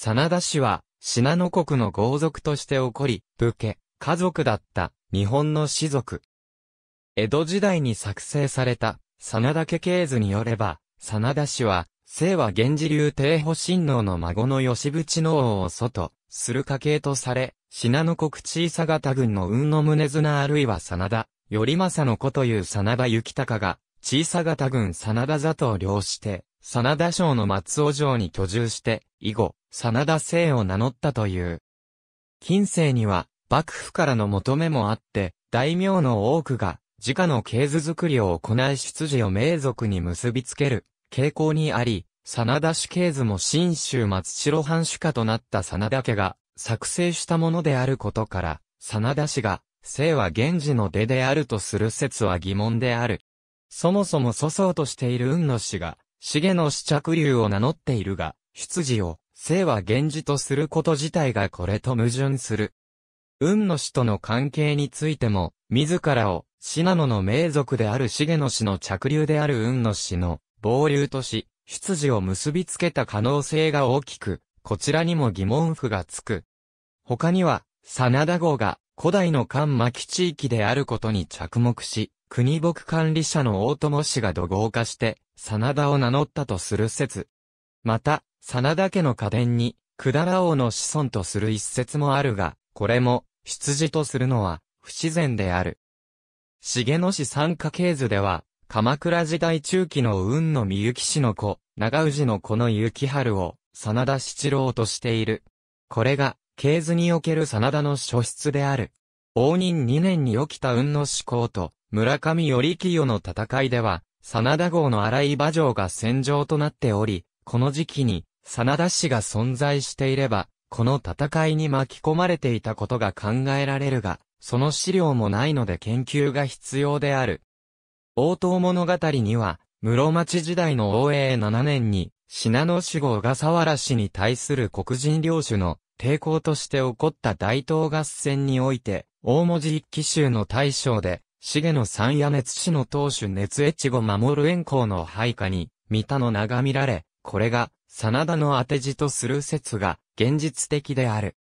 真田氏は、信濃国の豪族として起こり、武家、家族だった日本の士族。江戸時代に作成された、真田家系図によれば、真田氏は、清和源氏流帝保親王の孫の吉淵の王を外、する家系とされ、信濃国小さ型軍の雲の宗綱あるいは真田、頼政の子という真田幸隆が、小さ型軍真田座と領して、真田省の松尾城に居住して、以後、真田姓を名乗ったという。近世には、幕府からの求めもあって、大名の多くが、自家の系図作りを行い出自を名族に結びつける傾向にあり、真田氏系図も新州松代藩主家となった真田家が作成したものであることから、真田氏が、姓は源氏の出であるとする説は疑問である。そもそも粗相としている雲野氏が、重の試着流を名乗っているが、出自を、生は源氏とすること自体がこれと矛盾する。雲野氏との関係についても、自らを、信濃の名族である重野氏の着流である雲野氏の、傍流とし、出自を結びつけた可能性が大きく、こちらにも疑問符がつく。他には、真田号が、古代の関巻地域であることに着目し、国牧管理者の大友氏が土豪化して、真田を名乗ったとする説。また、真田家の家伝に、百済王の子孫とする一説もあるが、これも、出自とするのは、不自然である。重野氏三家系図では、鎌倉時代中期の雲野美幸氏の子、長氏の子の幸春を、真田七郎としている。これが、系図における真田の初出である。応仁二年に起きた雲野志向と、村上頼清の戦いでは、真田号の荒井馬城が戦場となっており、この時期に、真田氏が存在していれば、この戦いに巻き込まれていたことが考えられるが、その資料もないので研究が必要である。応答物語には、室町時代の応永7年に、信濃守護が笠原氏に対する黒人領主の抵抗として起こった大東合戦において、大文字一騎衆の大将で、重野三んや熱市の当主熱越後守る円光の配下に、三田の名が見られ、これが、真田の当て字とする説が、現実的である。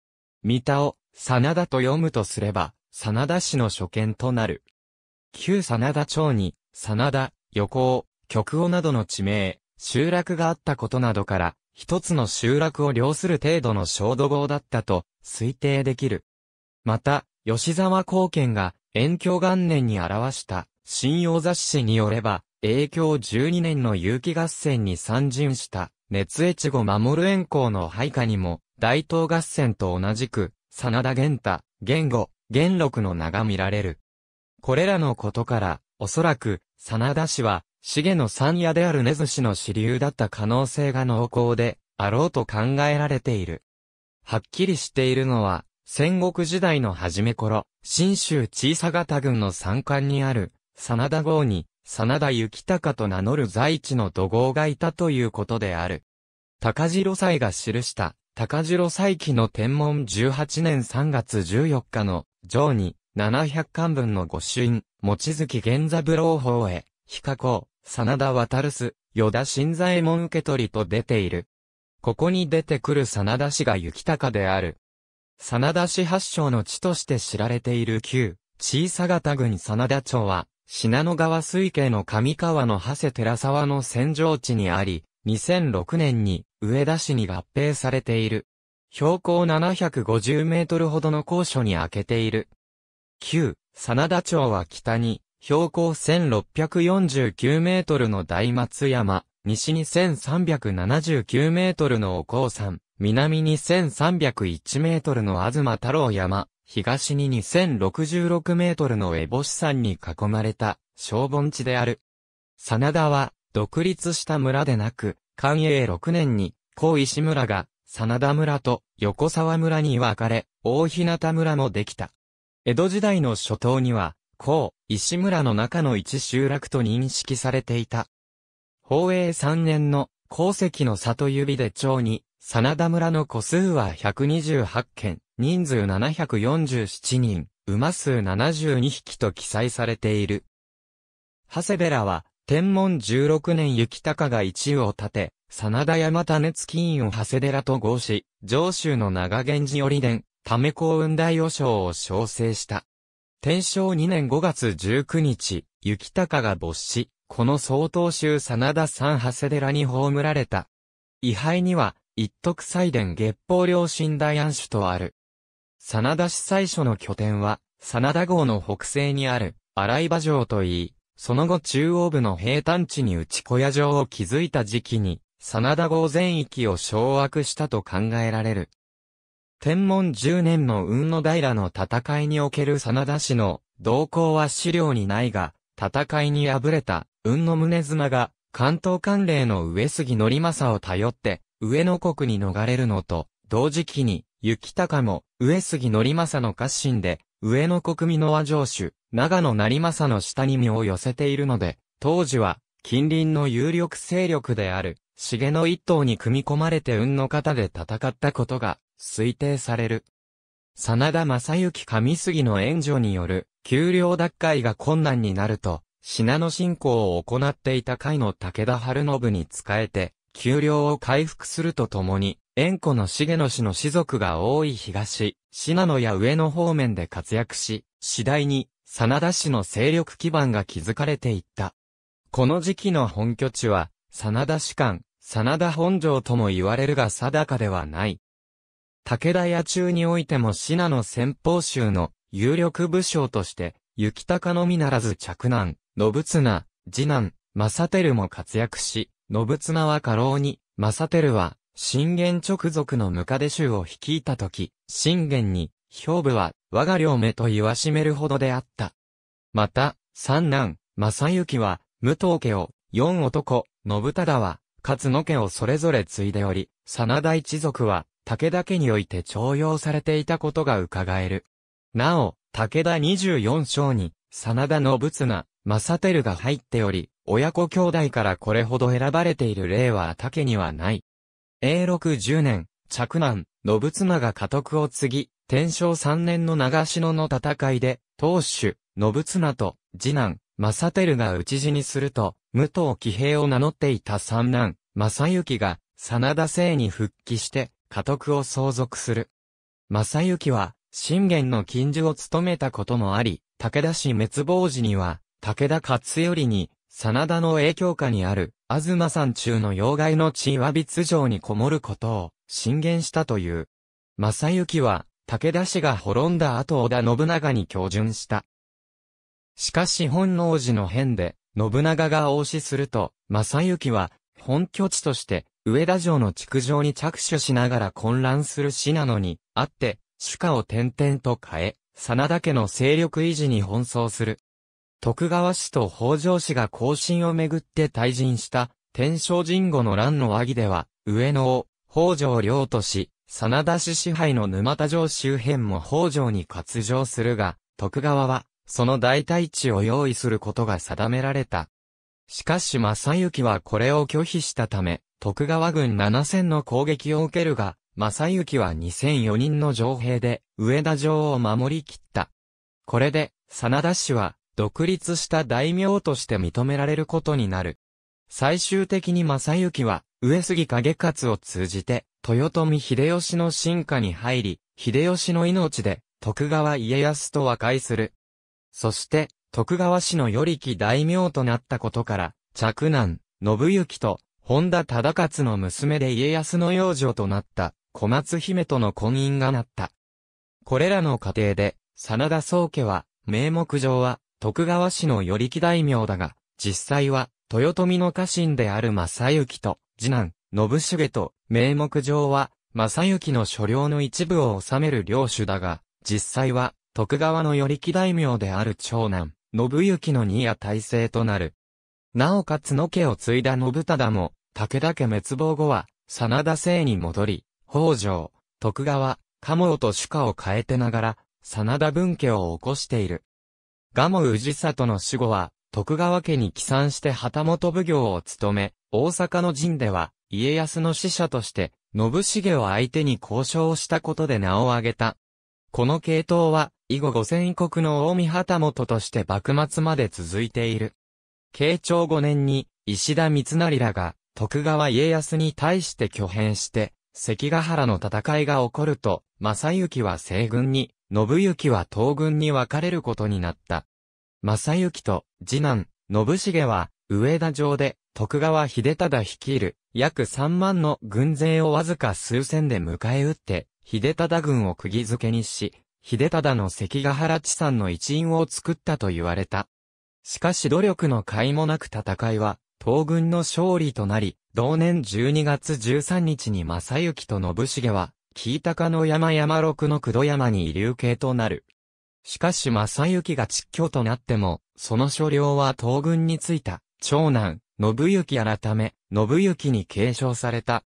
三田を、真田と読むとすれば、真田氏の所見となる。旧真田町に、真田、横尾、極尾などの地名、集落があったことなどから、一つの集落を領する程度の小土豪だったと推定できる。また、吉沢貢献が延享元年に表した信用雑誌によれば、影響12年の有機合戦に参陣した熱越後守る延校の配下にも、大東合戦と同じく、真田玄太、玄吾、玄禄の名が見られる。これらのことから、おそらく、真田氏は、重の三夜である根津氏の支流だった可能性が濃厚で、あろうと考えられている。はっきりしているのは、戦国時代の初め頃、新州小佐方郡の山間にある、真田郷に、真田幸隆と名乗る在地の土豪がいたということである。高城祭が記した、高城祭記の天文18年3月14日の、上に、700巻分の御朱印、望月源三郎法へ、比較を、真田渡るす、与田新左衛門受け取りと出ている。ここに出てくる真田氏が幸隆である。真田市発祥の地として知られている旧、小さ型郡真田町は、品野川水系の上川の長谷寺沢の戦場地にあり、2006年に上田市に合併されている。標高750メートルほどの高所に開けている。旧、真田町は北に、標高1649メートルの大松山、西に1379メートルのおさ山、南に1301メートルの東太郎山、東に2066メートルの烏帽子山に囲まれた、小盆地である。真田は、独立した村でなく、寛永6年に、高石村が、真田村と横沢村に分かれ、大日向村もできた。江戸時代の初頭には、高、石村の中の一集落と認識されていた。宝永3年の、鉱石の里指で町に、真田村の個数は128件、人数747人、馬数72匹と記載されている。長谷寺は、天文16年雪高が一を立て、真田山種付院を長谷寺と合し、上州の長源寺織伝、ため公雲大和尚を称成した。天正2年5月19日、雪高が没し、この曹洞宗真田三長谷寺に葬られた。位牌には、一徳祭殿月報領寝大安主とある。真田市最初の拠点は、真田郷の北西にある、荒場城といい、その後中央部の平坦地に内小屋城を築いた時期に、真田郷全域を掌握したと考えられる。天文十年の雲の平の戦いにおける真田氏の動向は資料にないが、戦いに敗れた雲の宗綱が関東関連の上杉則政を頼って上野国に逃れるのと、同時期に、雪高も、上杉則政の家臣で、上野国美の和城主、長野成政の下に身を寄せているので、当時は、近隣の有力勢力である、重野一党に組み込まれて運の方で戦ったことが、推定される。真田正幸上杉の援助による、給料奪回が困難になると、信濃信仰を行っていた会の武田晴信に仕えて、給料を回復するとともに、縁故の重野氏の士族が多い東、信濃や上野方面で活躍し、次第に、真田氏の勢力基盤が築かれていった。この時期の本拠地は、真田士官、真田本城とも言われるが定かではない。武田野中においても信濃先方州の有力武将として、雪高のみならず着男、信綱、次男、正輝も活躍し、信綱は過労に、正輝は、信玄直属のムカデ衆を率いたとき、信玄に、兵部は、我が両目と言わしめるほどであった。また、三男、正幸は、武藤家を、四男、信忠は、勝野家をそれぞれ継いでおり、真田一族は、武田家において徴用されていたことが伺える。なお、武田二十四章に、真田信綱、正輝が入っており、親子兄弟からこれほど選ばれている例は竹にはない。永禄10年、嫡男、信綱が家督を継ぎ、天正3年の長篠の戦いで、当主、信綱と、次男、正輝が討ち死にすると、武藤騎兵を名乗っていた三男、正幸が、真田姓に復帰して、家督を相続する。正幸は、信玄の近所を務めたこともあり、武田氏滅亡時には、武田勝頼に、真田の影響下にある、東山中の妖怪の地岩び城にこもることを、進言したという。正幸は、武田氏が滅んだ後織田信長に教順した。しかし本能寺の変で、信長が応死すると、正幸は、本拠地として、上田城の築城に着手しながら混乱する死なのに、あって、主家を転々と変え、真田家の勢力維持に奔走する。徳川氏と北条氏が後進をめぐって退陣した、天正神後の乱の和議では、上野を、北条領とし、真田氏支配の沼田城周辺も北条に割譲するが、徳川は、その代替地を用意することが定められた。しかし正行はこれを拒否したため、徳川軍7000の攻撃を受けるが、正行は2004人の城兵で、上田城を守り切った。これで、真田氏は、独立した大名として認められることになる。最終的に正幸は、上杉景勝を通じて、豊臣秀吉の進化に入り、秀吉の命で、徳川家康と和解する。そして、徳川氏の与力大名となったことから、嫡男、信行と、本田忠勝の娘で家康の養女となった、小松姫との婚姻がなった。これらの過程で、真田宗家は、名目上は、徳川氏の寄木大名だが、実際は、豊臣の家臣である正幸と、次男、信繁と、名目上は、正幸の所領の一部を治める領主だが、実際は、徳川の寄木大名である長男、信行の二夜体制となる。なおかつの家を継いだ信忠も、武田家滅亡後は、真田姓に戻り、北条、徳川、鴨と主家を変えてながら、真田分家を起こしている。蒲生氏里の死後は、徳川家に帰参して旗本奉行を務め、大阪の陣では、家康の使者として、信繁を相手に交渉をしたことで名を挙げた。この系統は、以後五千国の大見旗本として幕末まで続いている。慶長五年に、石田三成らが、徳川家康に対して挙兵して、関ヶ原の戦いが起こると、正幸は西軍に信行は東軍に分かれることになった。正行と次男、信繁は、上田城で、徳川秀忠率いる、約3万の軍勢をわずか数千で迎え撃って、秀忠軍を釘付けにし、秀忠の関ヶ原地産の一員を作ったと言われた。しかし努力の甲斐もなく戦いは、東軍の勝利となり、同年12月13日に正行と信繁は、紀伊高の山山六の九度山に流刑となる。しかし正幸が実況となっても、その所領は東軍についた、長男、信行改め、信行に継承された。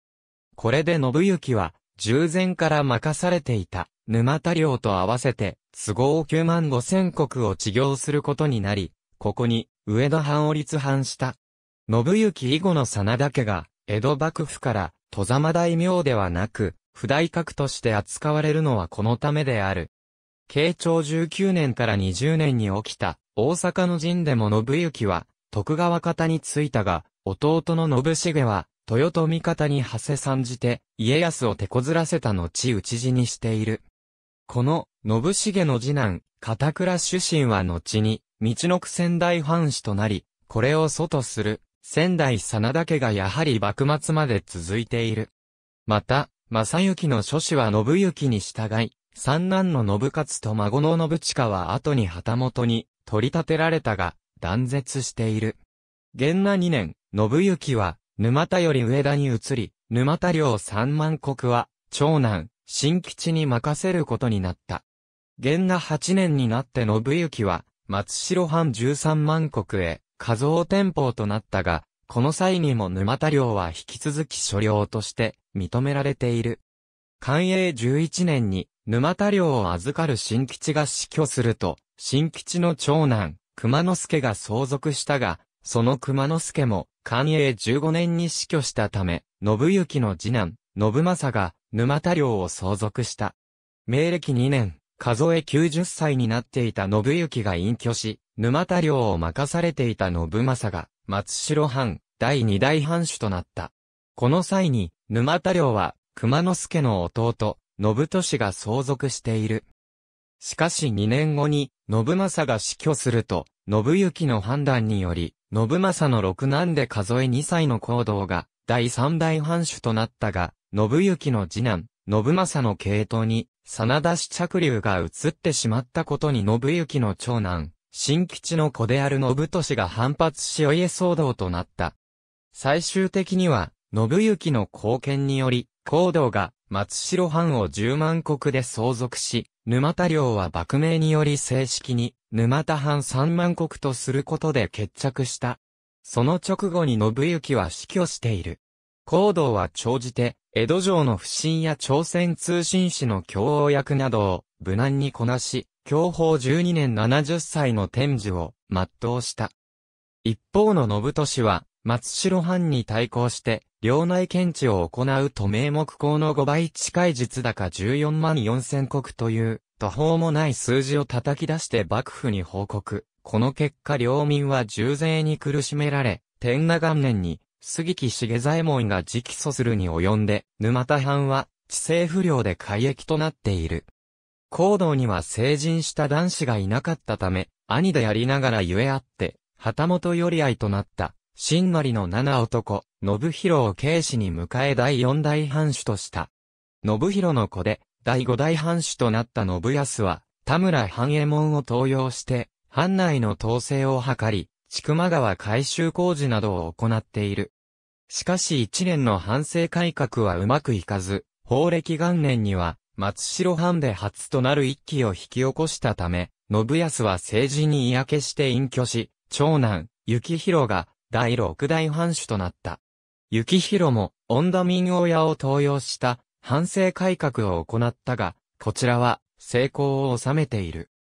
これで信行は、従前から任されていた、沼田領と合わせて、都合九万五千国を治療することになり、ここに、上田藩を立藩した。信行以後の真田家が、江戸幕府から、戸様大名ではなく、不大格として扱われるのはこのためである。慶長19年から20年に起きた大阪の陣でも信行は徳川方についたが、弟の信繁は豊臣方に馳せ参じて家康を手こずらせた後討ち死にしている。この信繁の次男、片倉主神は後に道のく仙台藩士となり、これを祖とする仙台真田家がやはり幕末まで続いている。また、正幸の諸子は信行に従い、三男の信勝と孫の信近は後に旗本に取り立てられたが、断絶している。元那二年、信行は、沼田より上田に移り、沼田領三万国は、長男、新吉に任せることになった。元那八年になって信行は、松代藩十三万国へ、加増天保となったが、この際にも沼田領は引き続き所領として認められている。寛永11年に沼田領を預かる新吉が死去すると、新吉の長男、熊之助が相続したが、その熊之助も、寛永15年に死去したため、信行の次男、信政が、沼田領を相続した。明暦2年、数え90歳になっていた信行が隠居し、沼田領を任されていた信政が、松代藩、第二代藩主となった。この際に、沼田領は、熊之助の弟、信利が相続している。しかし2年後に、信政が死去すると、信行の判断により、信政の六男で数え2歳の行動が、第三代藩主となったが、信行の次男、信政の系統に、真田氏着流が移ってしまったことに信行の長男、新吉の子である信利が反発しお家騒動となった。最終的には、信行の貢献により、高道が松代藩を10万国で相続し、沼田領は幕名により正式に沼田藩3万国とすることで決着した。その直後に信行は死去している。高道は長じて、江戸城の不審や朝鮮通信使の共応役などを無難にこなし、享保12年70歳の天寿を全うした。一方の信俊は、松代藩に対抗して、領内検知を行うと名目校の5倍近い実高14万4000国という、途方もない数字を叩き出して幕府に報告。この結果領民は重税に苦しめられ、天下元年に、杉木重左衛門が直訴するに及んで、沼田藩は、地政不良で改役となっている。行動には成人した男子がいなかったため、兄でありながらゆえあって、旗本寄り合いとなった。新成の七男、信弘を慶氏に迎え第四代藩主とした。信弘の子で、第五代藩主となった信康は、田村半右衛門を登用して、藩内の統制を図り、千曲川改修工事などを行っている。しかし一年の反省改革はうまくいかず、法暦元年には、松代藩で初となる一揆を引き起こしたため、信康は政治に嫌気して隠居し、長男、幸広が第六代藩主となった。幸広も、恩田民王屋を登用した、反政改革を行ったが、こちらは、成功を収めている。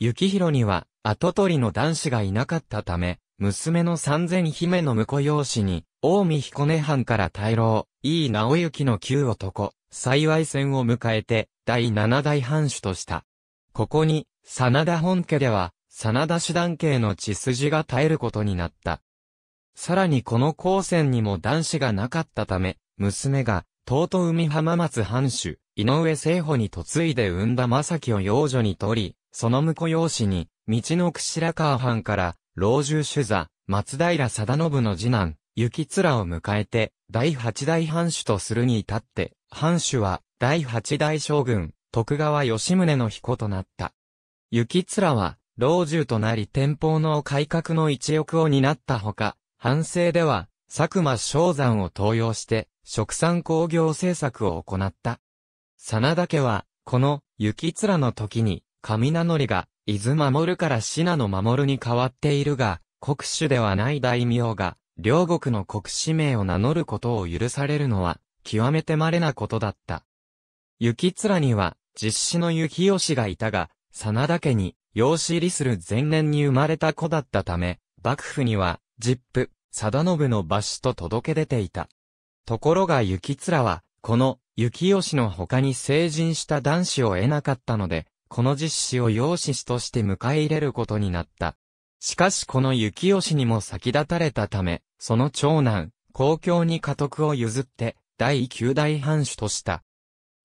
幸広には、跡取りの男子がいなかったため、娘の三千姫の婿養子に、近江彦根藩から大老、井伊直行の旧男、幸い戦を迎えて、第七代藩主とした。ここに、真田本家では、真田師団系の血筋が絶えることになった。さらにこの高専にも男子がなかったため、娘が、尊海浜松藩主、井上聖保に嫁いで産んだ正樹を養女に取り、その婿養子に、道の櫛川藩から、老中主座、松平貞信の次男、雪面を迎えて、第八代藩主とするに至って、藩主は、第八代将軍、徳川吉宗の彦となった。雪面は、老中となり天保の改革の一翼を担ったほか、反省では、佐久間昭山を登用して、食産工業政策を行った。真田家は、この、雪面の時に、上名乗りが、伊豆守から信濃守に変わっているが、国主ではない大名が、両国の国使名を名乗ることを許されるのは、極めて稀なことだった。雪面には、実子の雪吉がいたが、真田家に、養子入りする前年に生まれた子だったため、幕府には、ジップ、貞信の馬首と届け出ていた。ところが雪面は、この、雪吉の他に成人した男子を得なかったので、この実子を養子として迎え入れることになった。しかしこの雪吉にも先立たれたため、その長男、公共に家督を譲って、第九代藩主とした。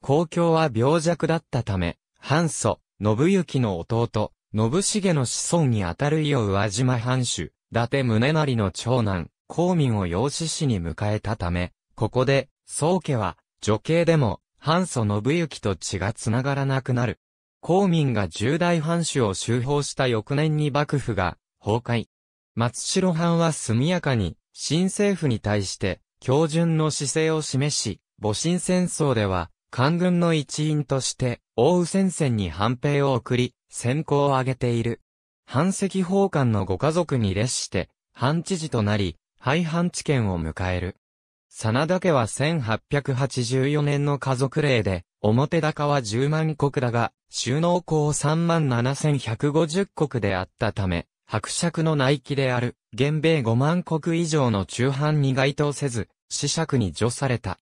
公共は病弱だったため、藩祖、信行の弟、信重の子孫にあたる伊予宇和島藩主、伊達宗成の長男、公民を養子氏に迎えたため、ここで、宗家は、女系でも、藩祖信行と血が繋がらなくなる。公民が重大藩主を修法した翌年に幕府が、崩壊。松代藩は速やかに、新政府に対して、強順の姿勢を示し、戊辰戦争では、官軍の一員として、奥羽戦線に反兵を送り、先行を挙げている。藩籍奉還のご家族に列して、藩知事となり、廃藩置県を迎える。真田家は1884年の家族令で、表高は10万石だが、収納校を3万7150石であったため、伯爵の内規である、現米5万石以上の中藩に該当せず、死爵に除された。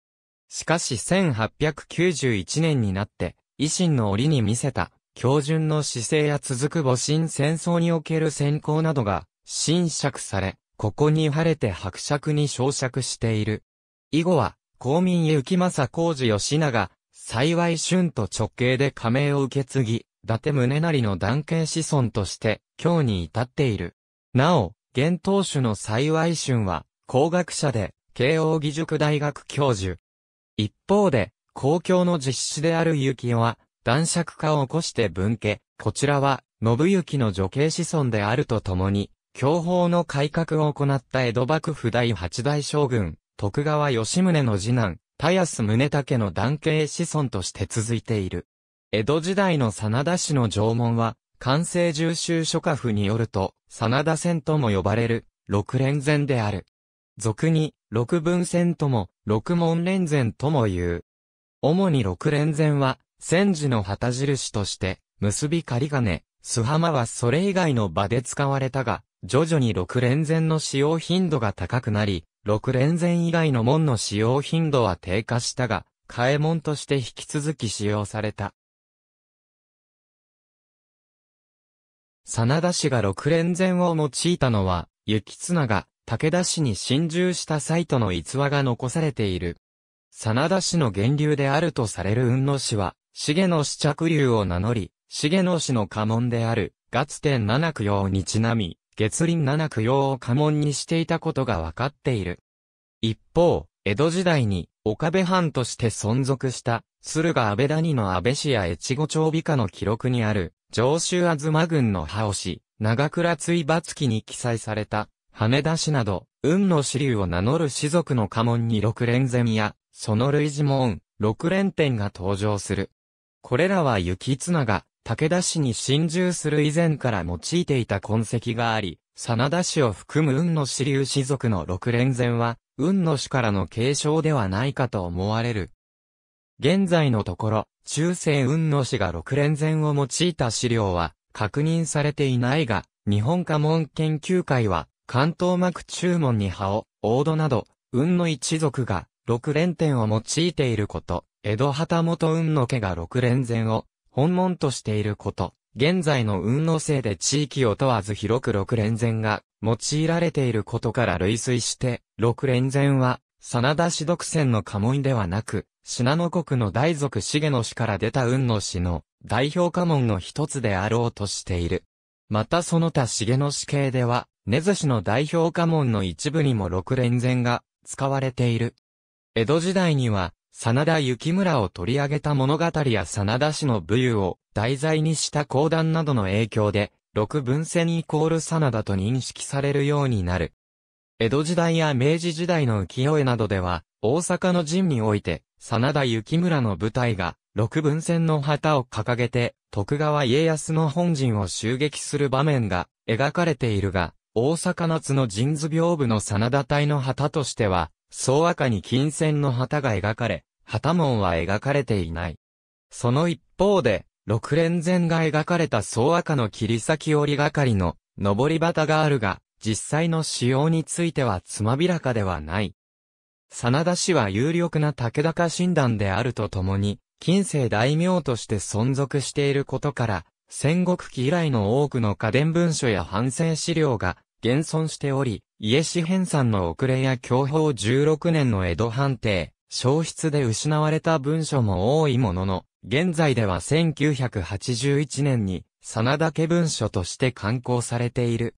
しかし1891年になって、維新の折に見せた、標準の姿勢や続く母親戦争における先行などが、侵釈され、ここに晴れて伯爵に昇爵している。以後は、公民幸政工事吉永、幸い春と直系で加盟を受け継ぎ、伊達宗成の断系子孫として、今日に至っている。なお、現当主の幸い春は、工学者で、慶応義塾大学教授。一方で、公共の実施である幸雄は、男爵化を起こして分家、こちらは、信行の女系子孫であるとともに、教法の改革を行った江戸幕府第八代将軍、徳川吉宗の次男、田安宗武の男系子孫として続いている。江戸時代の真田氏の縄文は、関西重修諸家府によると、真田戦とも呼ばれる、六連戦である。俗に、六分戦とも、六門連戦とも言う。主に六連戦は、戦時の旗印として、結び仮金、素浜はそれ以外の場で使われたが、徐々に六連前の使用頻度が高くなり、六連前以外の門の使用頻度は低下したが、替え門として引き続き使用された。真田氏が六連前を用いたのは、雪綱が武田氏に侵入した際との逸話が残されている。真田氏の源流であるとされる雲野氏は、重野氏着流を名乗り、重野氏の家紋である、月天七九用にちなみ、月輪七九用を家紋にしていたことが分かっている。一方、江戸時代に、岡部藩として存続した、駿河安倍谷の安倍氏や越後町美化の記録にある、上州ま軍の羽押長倉追罰記に記載された、羽田氏など、運の支流を名乗る士族の家紋に六連ゼミや、その類似門、六連点が登場する。これらは行綱が武田氏に侵入する以前から用いていた痕跡があり、真田氏を含む運の支流氏族の六連前は、運の氏からの継承ではないかと思われる。現在のところ、中世運の氏が六連前を用いた資料は確認されていないが、日本家紋研究会は、関東幕中門に葉を、王土など、運の一族が、六連点を用いていること、江戸旗本運の家が六連禅を本門としていること、現在の運のせいで地域を問わず広く六連禅が用いられていることから類推して、六連禅は、真田氏独占の家紋ではなく、信濃国の大族重野氏から出た運の氏の代表家紋の一つであろうとしている。またその他重野氏系では、根津氏の代表家紋の一部にも六連禅が使われている。江戸時代には、真田幸村を取り上げた物語や真田氏の武勇を題材にした講談などの影響で、六文銭イコール真田と認識されるようになる。江戸時代や明治時代の浮世絵などでは、大阪の陣において、真田幸村の部隊が、六文戦の旗を掲げて、徳川家康の本陣を襲撃する場面が描かれているが、大阪夏の神図屏風の真田隊の旗としては、総赤に金銭の旗が描かれ、旗門は描かれていない。その一方で、六連禅が描かれた総赤の切り裂き折りがかりの、上り旗があるが、実際の使用についてはつまびらかではない。真田氏は有力な武田家診断であるとともに、近世大名として存続していることから、戦国期以来の多くの家伝文書や反戦資料が現存しており、家氏編纂の遅れや享保16年の江戸判定、消失で失われた文書も多いものの、現在では1981年に、真田家文書として刊行されている。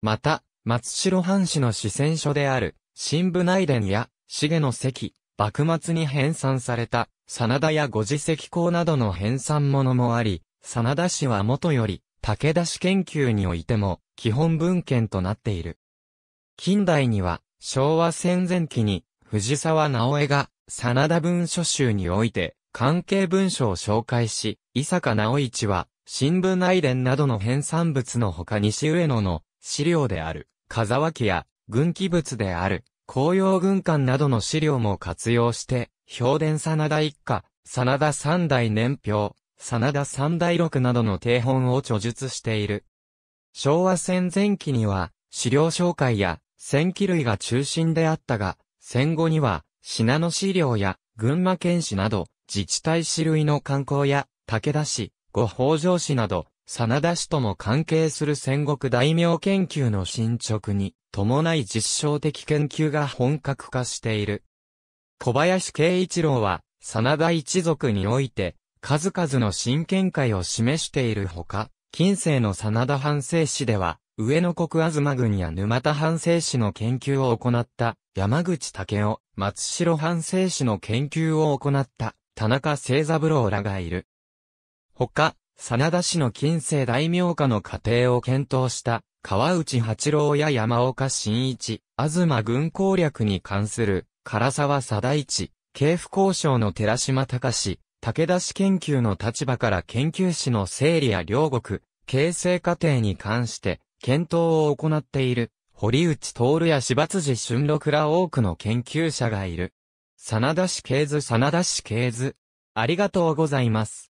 また、松代藩士の四川書である、新部内伝や、重の関、幕末に編纂された、真田や五次石公などの編纂ものもあり、真田氏は元より、武田氏研究においても、基本文献となっている。近代には、昭和戦前期に、藤沢直江が、真田文書集において、関係文書を紹介し、伊坂直一は、新聞内伝などの編纂物の他西上野の資料である、風脇や軍記物である、紅葉軍艦などの資料も活用して、評伝真田一家、真田三代年表、真田三代録などの定本を著述している。昭和戦前期には、資料紹介や、戦記類が中心であったが、戦後には、品野資料や、群馬県市など、自治体史類の観光や、武田市、五法上市など、真田氏とも関係する戦国大名研究の進捗に伴い実証的研究が本格化している。小林慶一郎は、真田一族において、数々の新見解を示しているほか、近世の真田藩政史では、上野国東郡や沼田藩政史の研究を行った山口武夫、松代藩政史の研究を行った田中清三郎らがいる。他、真田氏の近世大名家の家庭を検討した川内八郎や山岡新一、東軍攻略に関する唐沢貞一、警府交渉の寺島隆武田氏研究の立場から研究史の整理や両国、形成過程に関して、検討を行っている、堀内徹や柴辻春六ら多くの研究者がいる。真田氏系図真田氏系図。ありがとうございます。